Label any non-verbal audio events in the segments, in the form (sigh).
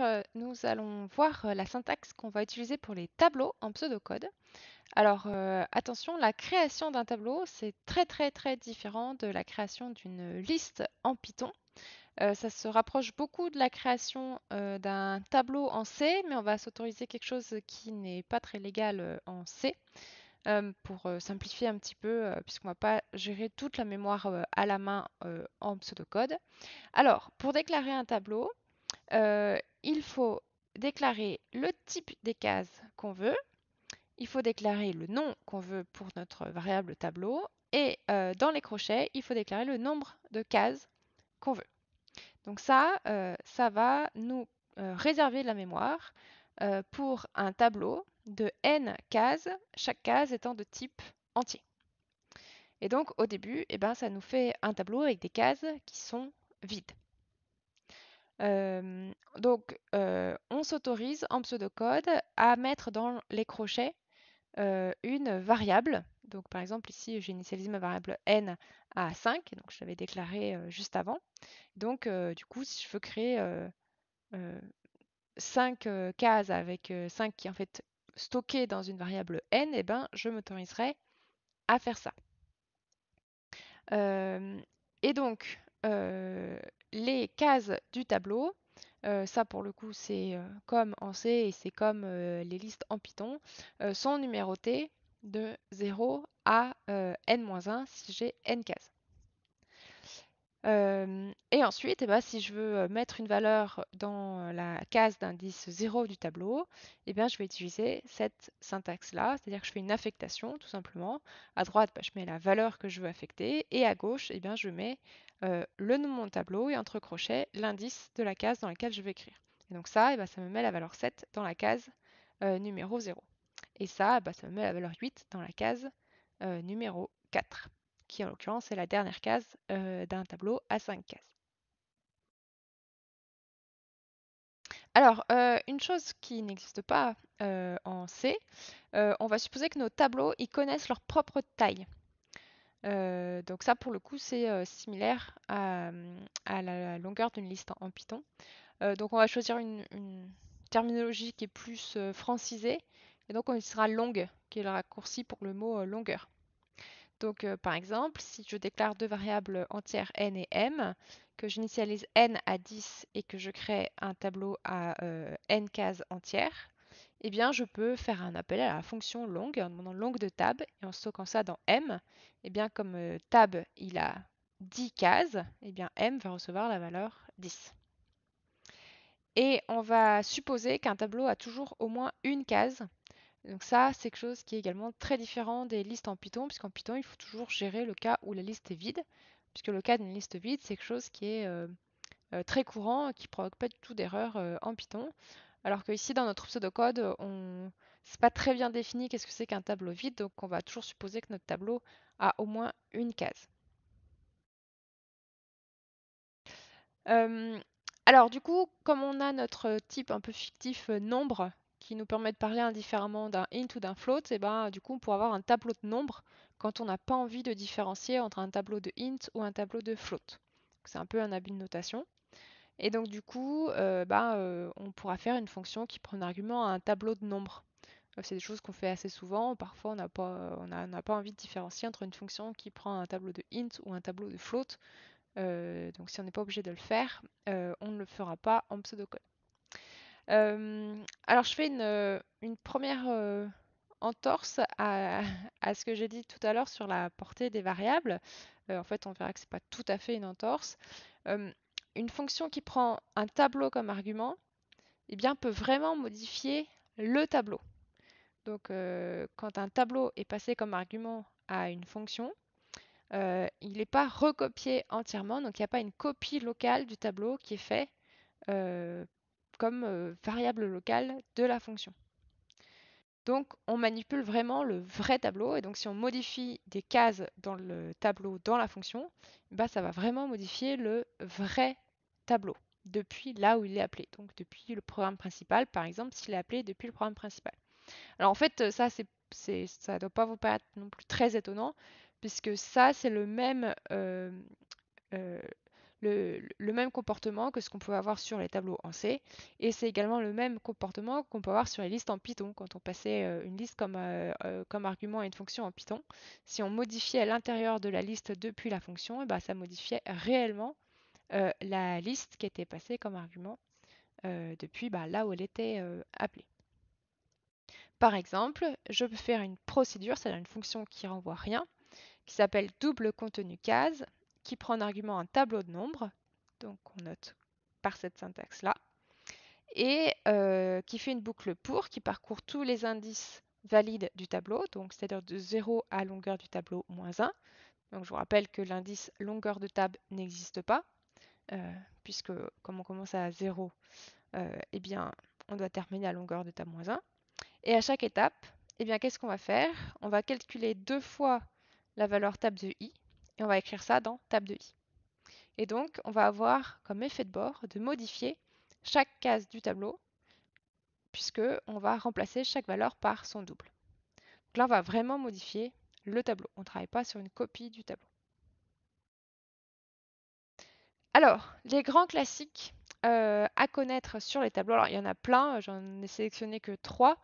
Euh, nous allons voir euh, la syntaxe qu'on va utiliser pour les tableaux en pseudocode. Alors euh, attention, la création d'un tableau, c'est très très très différent de la création d'une liste en Python. ça se rapproche beaucoup de la création d'un tableau en C, mais on va s'autoriser quelque chose qui n'est pas très légal en C. pour simplifier un petit peu, puisqu'on ne va pas gérer toute la mémoire à la main en pseudocode. Alors, pour déclarer un tableau, il faut déclarer le type des cases qu'on veut, il faut déclarer le nom qu'on veut pour notre variable tableau, et euh, dans les crochets, il faut déclarer le nombre de cases qu'on veut. Donc ça, euh, ça va nous euh, réserver de la mémoire pour un tableau de n cases, chaque case étant de type entier. Et donc au début, eh ben, ça nous fait un tableau avec des cases qui sont vides donc, on s'autorise en pseudocode à mettre dans les crochets une variable. Donc, par exemple, ici, j'ai initialisé ma variable n à 5, donc je l'avais déclaré juste avant. Donc, du coup, si je veux créer 5 cases avec 5 qui en fait stocké dans une variable n, eh ben, je m'autoriserai à faire ça. et donc, les cases du tableau. Euh, ça pour le coup c'est euh, comme en C et c'est comme euh, les listes en Python, sont numérotées de 0 à n-1 si j'ai n cases. et ensuite, eh ben, si je veux mettre une valeur dans la case d'indice 0 du tableau, eh bien, je vais utiliser cette syntaxe-là, c'est-à-dire que je fais une affectation tout simplement. À droite, ben, je mets la valeur que je veux affecter et à gauche, eh bien, je mets euh, le nom de mon tableau et entre crochets l'indice de la case dans laquelle je vais écrire. Et donc ça, eh ben, ça me met la valeur 7 dans la case euh, numéro 0. Et ça, eh ben, ça me met la valeur 8 dans la case euh, numéro 4, qui en l'occurrence est la dernière case d'un tableau à 5 cases. Alors, une chose qui n'existe pas en C, on va supposer que nos tableaux, ils connaissent leur propre taille donc ça, pour le coup, c'est similaire à, la longueur d'une liste en, Python. donc on va choisir une, une terminologie qui est plus francisée. Et donc on utilisera longue, qui est le raccourci pour le mot longueur. Donc par exemple, si je déclare deux variables entières n et m, que j'initialise n à 10 et que je crée un tableau à n cases entières, eh bien, je peux faire un appel à la fonction longue en demandant longue de tab et en stockant ça dans m. Eh bien, comme euh, tab, il a 10 cases, eh bien, m va recevoir la valeur 10. Et on va supposer qu'un tableau a toujours au moins une case. Donc ça, c'est quelque chose qui est également très différent des listes en Python, puisqu'en Python, il faut toujours gérer le cas où la liste est vide, puisque le cas d'une liste vide, c'est quelque chose qui est euh, euh, très courant, qui ne provoque pas du tout d'erreur en Python. Alors que ici, dans notre pseudocode, on... c'est pas très bien défini qu'est-ce que c'est qu'un tableau vide, donc on va toujours supposer que notre tableau a au moins une case. alors du coup, comme on a notre type un peu fictif euh, nombre qui nous permet de parler indifféremment d'un int ou d'un float, et eh ben du coup on pourra avoir un tableau de nombres quand on n'a pas envie de différencier entre un tableau de int ou un tableau de float. C'est un peu un abus de notation. Et donc du coup, euh, bah, euh, on pourra faire une fonction qui prend un argument à un tableau de nombres. Euh, c'est des choses qu'on fait assez souvent. Parfois, on n'a pas, envie de différencier entre une fonction qui prend un tableau de int ou un tableau de float. donc, si on n'est pas obligé de le faire, on ne le fera pas en pseudocode. alors, je fais une, première entorse (laughs) à, ce que j'ai dit tout à l'heure sur la portée des variables. en fait, on verra que ce n'est pas tout à fait une entorse une fonction qui prend un tableau comme argument, eh bien, peut vraiment modifier le tableau. Donc, euh, quand un tableau est passé comme argument à une fonction, euh, il n'est pas recopié entièrement, donc il n'y a pas une copie locale du tableau qui est faite euh, comme variable locale de la fonction. Donc on manipule vraiment le vrai tableau et donc si on modifie des cases dans le tableau dans la fonction, bah, ça va vraiment modifier le vrai tableau depuis là où il est appelé, donc depuis le programme principal, par exemple, s'il est appelé depuis le programme principal. Alors en fait, euh, ça, c'est, ça ne doit pas vous paraître non plus très étonnant, puisque ça, c'est le même, euh, euh, le, même comportement que ce qu'on peut avoir sur les tableaux en C, et c'est également le même comportement qu'on peut avoir sur les listes en Python, quand on passait une liste comme, comme argument à une fonction en Python. Si on modifiait à l'intérieur de la liste depuis la fonction, et eh ben, ça modifiait réellement euh, la liste qui était passée comme argument euh, depuis bah, là où elle était euh, appelée. Par exemple, je peux faire une procédure, c'est-à-dire une fonction qui renvoie rien, qui s'appelle double contenu case, qui prend en argument un tableau de nombres, donc on note par cette syntaxe-là, et qui fait une boucle pour, qui parcourt tous les indices valides du tableau, donc c'est-à-dire de 0 à longueur du tableau moins 1. Donc je vous rappelle que l'indice longueur de table n'existe pas, euh, puisque comme on commence à 0, euh, eh bien, on doit terminer à longueur de table-1. Et à chaque étape, eh bien, qu'est-ce qu'on va faire On va calculer deux fois la valeur table de i, et on va écrire ça dans table de i. Et donc, on va avoir comme effet de bord de modifier chaque case du tableau, puisque on va remplacer chaque valeur par son double. Donc là, on va vraiment modifier le tableau. On ne travaille pas sur une copie du tableau. Alors, les grands classiques euh, à connaître sur les tableaux. Alors, il y en a plein, euh, j'en ai sélectionné que trois,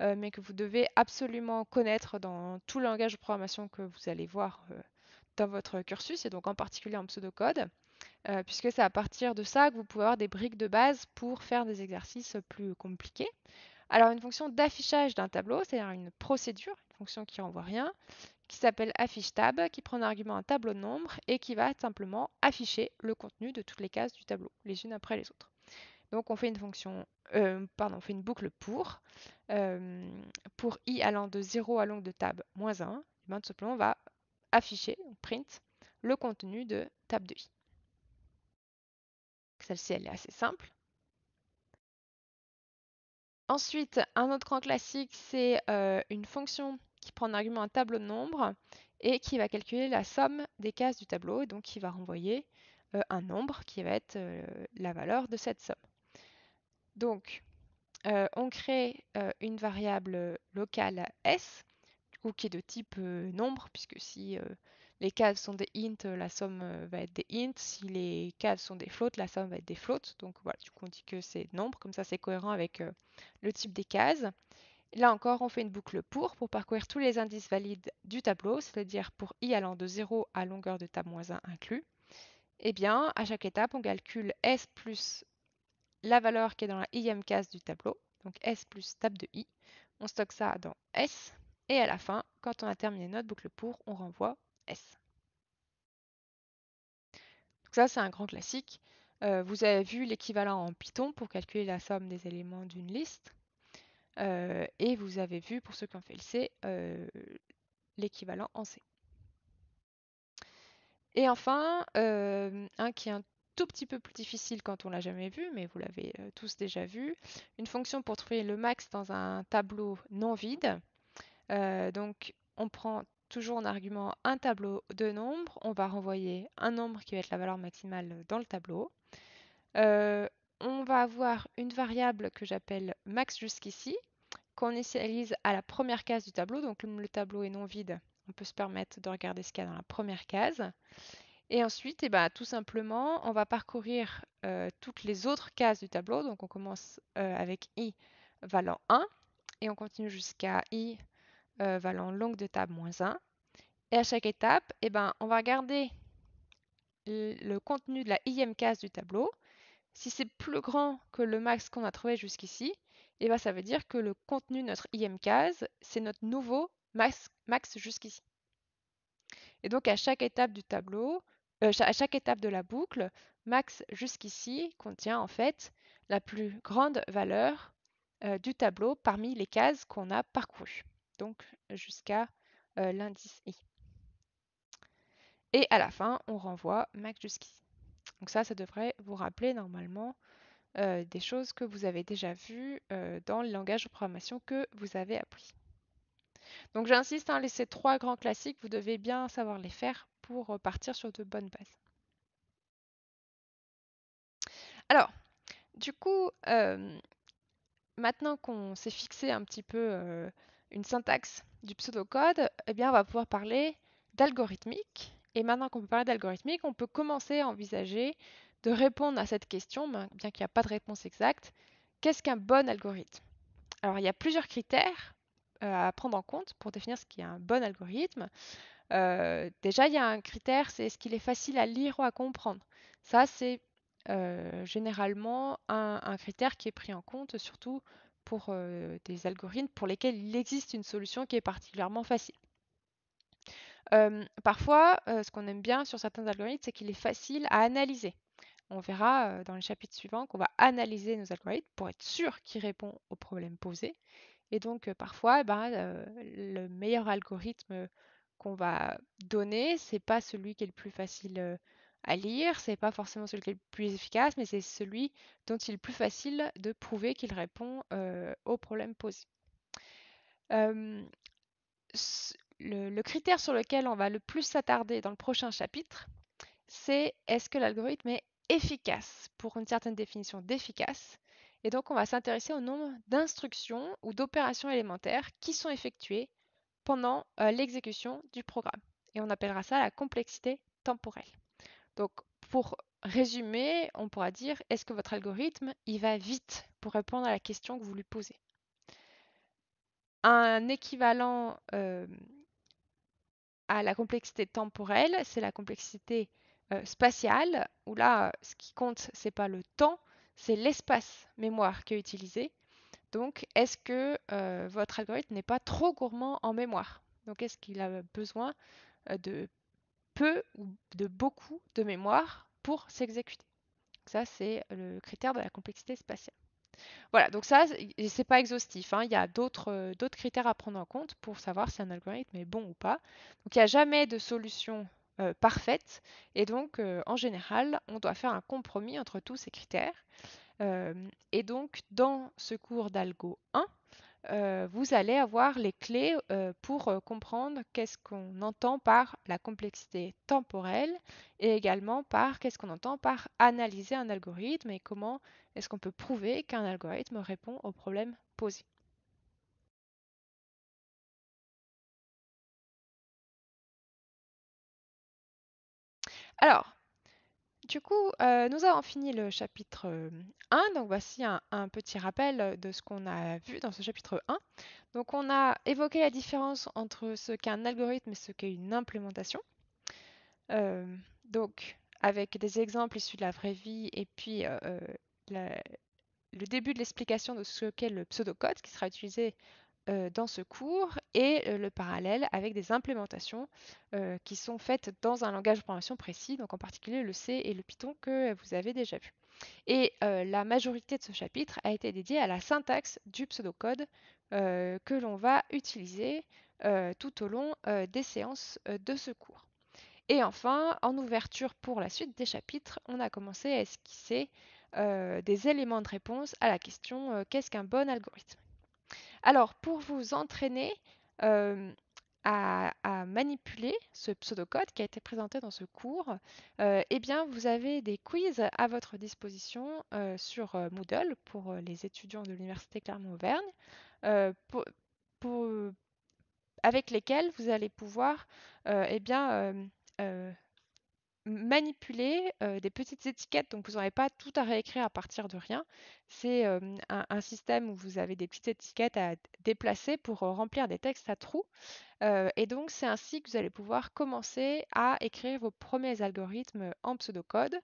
euh, mais que vous devez absolument connaître dans tout le langage de programmation que vous allez voir dans votre cursus, et donc en particulier en pseudocode, puisque c'est à partir de ça que vous pouvez avoir des briques de base pour faire des exercices plus compliqués. Alors, une fonction d'affichage d'un tableau, c'est-à-dire une procédure, une fonction qui n'envoie rien, qui s'appelle affiche qui prend un argument un tableau de nombres et qui va simplement afficher le contenu de toutes les cases du tableau, les unes après les autres. Donc on fait une fonction, euh, pardon, on fait une boucle pour, euh, pour i allant de 0 à longue de tab moins 1, et eh bien tout simplement on va afficher, print, le contenu de tab de i. Celle-ci elle est assez simple. Ensuite, un autre grand classique, c'est euh, une fonction qui prend en argument un tableau de nombres et qui va calculer la somme des cases du tableau, et donc qui va renvoyer euh, un nombre qui va être euh, la valeur de cette somme. Donc, euh, on crée une variable locale S, ou qui est de type nombre, puisque si les cases sont des int, la somme va être des int, si les cases sont des floats, la somme va être des floats, donc voilà, du coup on dit que c'est nombre, comme ça c'est cohérent avec le type des cases. Là encore, on fait une boucle pour pour parcourir tous les indices valides du tableau, c'est-à-dire pour i allant de 0 à longueur de table moins 1 inclus. Eh bien, à chaque étape, on calcule s plus la valeur qui est dans la ième case du tableau, donc s plus table de i. On stocke ça dans s, et à la fin, quand on a terminé notre boucle pour, on renvoie s. Donc ça, c'est un grand classique. Euh, vous avez vu l'équivalent en Python pour calculer la somme des éléments d'une liste et vous avez vu, pour ceux qui ont fait le C, l'équivalent en C. Et enfin, un qui est un tout petit peu plus difficile quand on l'a jamais vu, mais vous l'avez tous déjà vu, une fonction pour trouver le max dans un tableau non vide. donc, on prend toujours en argument un tableau de nombres, on va renvoyer un nombre qui va être la valeur maximale dans le tableau on va avoir une variable que j'appelle max jusqu'ici, qu'on initialise à la première case du tableau. Donc le tableau est non vide, on peut se permettre de regarder ce qu'il y a dans la première case. Et ensuite, eh ben, tout simplement, on va parcourir euh, toutes les autres cases du tableau. Donc on commence euh, avec i valant 1 et on continue jusqu'à i euh, valant longue de table moins 1. Et à chaque étape, eh ben, on va regarder le contenu de la ième case du tableau si c'est plus grand que le max qu'on a trouvé jusqu'ici, eh ben, ça veut dire que le contenu de notre IM case, c'est notre nouveau max, jusqu'ici. Et donc à chaque étape du tableau, euh, à chaque étape de la boucle, max jusqu'ici contient en fait la plus grande valeur euh, du tableau parmi les cases qu'on a parcourues, donc jusqu'à euh, l'indice i. Et à la fin, on renvoie max jusqu'ici. Donc ça, ça devrait vous rappeler normalement euh, des choses que vous avez déjà vues euh, dans le langage de programmation que vous avez appris. Donc j'insiste, hein, les ces trois grands classiques, vous devez bien savoir les faire pour partir sur de bonnes bases. Alors, du coup, euh, maintenant qu'on s'est fixé un petit peu une syntaxe du pseudocode, eh bien on va pouvoir parler d'algorithmique et maintenant qu'on peut parler d'algorithmique, on peut commencer à envisager de répondre à cette question, ben, bien qu'il n'y ait pas de réponse exacte. Qu'est-ce qu'un bon algorithme Alors, il y a plusieurs critères euh, à prendre en compte pour définir ce qui est un bon algorithme. Euh, déjà, il y a un critère, c'est est-ce qu'il est facile à lire ou à comprendre. Ça, c'est euh, généralement un, critère qui est pris en compte, surtout pour des algorithmes pour lesquels il existe une solution qui est particulièrement facile parfois, ce qu'on aime bien sur certains algorithmes, c'est qu'il est facile à analyser. On verra dans le chapitre suivant qu'on va analyser nos algorithmes pour être sûr qu'il répond aux problèmes posés. Et donc, parfois, eh ben, le meilleur algorithme qu'on va donner, ce n'est pas celui qui est le plus facile à lire, c'est pas forcément celui qui est le plus efficace, mais c'est celui dont il est le plus facile de prouver qu'il répond aux problèmes posés le, critère sur lequel on va le plus s'attarder dans le prochain chapitre, c'est est-ce que l'algorithme est efficace pour une certaine définition d'efficace. Et donc, on va s'intéresser au nombre d'instructions ou d'opérations élémentaires qui sont effectuées pendant euh, l'exécution du programme. Et on appellera ça la complexité temporelle. Donc, pour résumer, on pourra dire est-ce que votre algorithme, il va vite pour répondre à la question que vous lui posez. Un équivalent euh, à la complexité temporelle, c'est la complexité euh, spatiale, où là, euh, ce qui compte, c'est pas le temps, c'est l'espace mémoire qui est utilisé. Donc, est-ce que euh, votre algorithme n'est pas trop gourmand en mémoire Donc, est-ce qu'il a besoin de peu ou de beaucoup de mémoire pour s'exécuter Ça, c'est le critère de la complexité spatiale. Voilà, donc ça, c'est pas exhaustif. Hein. Il y a euh, d'autres critères à prendre en compte pour savoir si un algorithme est bon ou pas. Donc il n'y a jamais de solution euh, parfaite. Et donc, euh, en général, on doit faire un compromis entre tous ces critères. et donc, dans ce cours d'Algo 1, euh, vous allez avoir les clés euh, pour euh, comprendre qu'est-ce qu'on entend par la complexité temporelle et également par qu'est-ce qu'on entend par analyser un algorithme et comment est-ce qu'on peut prouver qu'un algorithme répond au problème posé. Alors, du coup, euh, nous avons fini le chapitre 1. Euh, donc, voici un, petit rappel de ce qu'on a vu dans ce chapitre 1. Donc, on a évoqué la différence entre ce qu'est un algorithme et ce qu'est une implémentation. Euh, donc, avec des exemples issus de la vraie vie et puis le début de l'explication de ce qu'est le pseudocode qui sera utilisé euh, dans ce cours et euh, le parallèle avec des implémentations euh, qui sont faites dans un langage de programmation précis, donc en particulier le C et le Python que vous avez déjà vu. Et la majorité de ce chapitre a été dédiée à la syntaxe du pseudocode que l'on va utiliser tout au long des séances de ce cours. Et enfin, en ouverture pour la suite des chapitres, on a commencé à esquisser des éléments de réponse à la question qu'est-ce qu'un bon algorithme alors, pour vous entraîner à, manipuler ce pseudocode qui a été présenté dans ce cours, eh bien, vous avez des quiz à votre disposition sur Moodle pour les étudiants de l'Université Clermont-Auvergne, avec lesquels vous allez pouvoir eh bien, manipuler des petites étiquettes, donc vous n'avez pas tout à réécrire à partir de rien. C'est un, système où vous avez des petites étiquettes à déplacer pour remplir des textes à trous. et donc c'est ainsi que vous allez pouvoir commencer à écrire vos premiers algorithmes en pseudocode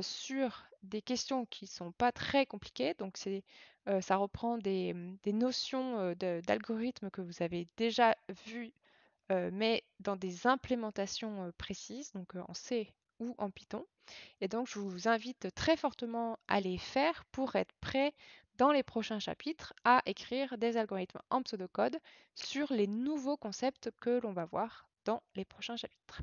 sur des questions qui ne sont pas très compliquées. Donc ça reprend des, mmh, des notions d'algorithmes que vous avez déjà vues euh, mais dans des implémentations précises, donc en C ou en Python. Et donc, je vous invite très fortement à les faire pour être prêt dans les prochains chapitres à écrire des algorithmes en pseudocode sur les nouveaux concepts que l'on va voir dans les prochains chapitres.